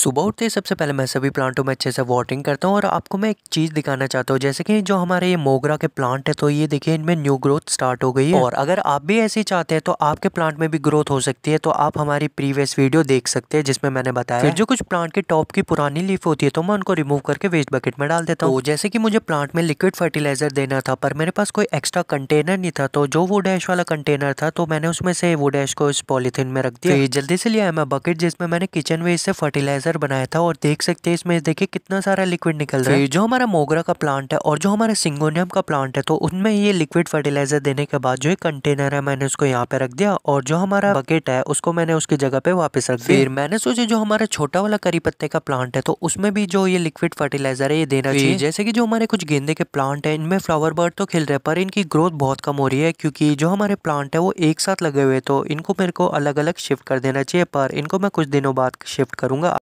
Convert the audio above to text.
सुबह उठते ही सबसे पहले मैं सभी प्लांटों में अच्छे से वाटरिंग करता हूँ और आपको मैं एक चीज़ दिखाना चाहता हूँ जैसे कि जो हमारे ये मोगरा के प्लांट है तो ये देखिए इनमें न्यू ग्रोथ स्टार्ट हो गई है और अगर आप भी ऐसे चाहते हैं तो आपके प्लांट में भी ग्रोथ हो सकती है तो आप हमारी प्रीवियस वीडियो देख सकते हैं जिसमें मैंने बताया फिर जो कुछ प्लांट के टॉप की पुरानी लीफ होती है तो मैं उनको रिमूव करके वेस्ट बकेट में डाल देता हूँ तो जैसे कि मुझे प्लांट में लिक्विड फर्टिलाइजर देना था पर मेरे पास कोई एक्स्ट्रा कंटेनर नहीं था तो जो वो डैश वाला कंटेनर था तो मैंने उसमें से वो डैश को इस पॉलीथिन में रख दिया जल्दी से लिया है मैं बकेट जिसमें मैंने किचन वेस्ट से फर्टिलाइजर मिक्सर बनाया था और देख सकते हैं इसमें देखिए कितना सारा लिक्विड निकल रहा है जो हमारा मोगरा का प्लांट है और जो हमारा सिंगोनियम का प्लांट है तो उनमें ये लिक्विड फर्टिलाइजर देने के बाद जो एक कंटेनर है मैंने उसको यहाँ पे रख दिया और जो हमारा बकेट है उसको मैंने उसकी जगह पे वापस रख दिया फिर मैंने सोचा जो हमारा छोटा वाला करी पत्ते का प्लांट है तो उसमें भी जो ये लिक्विड फर्टिलाइजर है ये देना चाहिए जैसे की जो हमारे कुछ गेंदे के प्लांट है इनमें फ्लावर बर्ड तो खिल रहे पर इनकी ग्रोथ बहुत कम हो रही है क्योंकि जो हमारे प्लांट है वो एक साथ लगे हुए तो इनको मेरे को अलग अलग शिफ्ट कर देना चाहिए पर इनको मैं कुछ दिनों बाद शिफ्ट करूंगा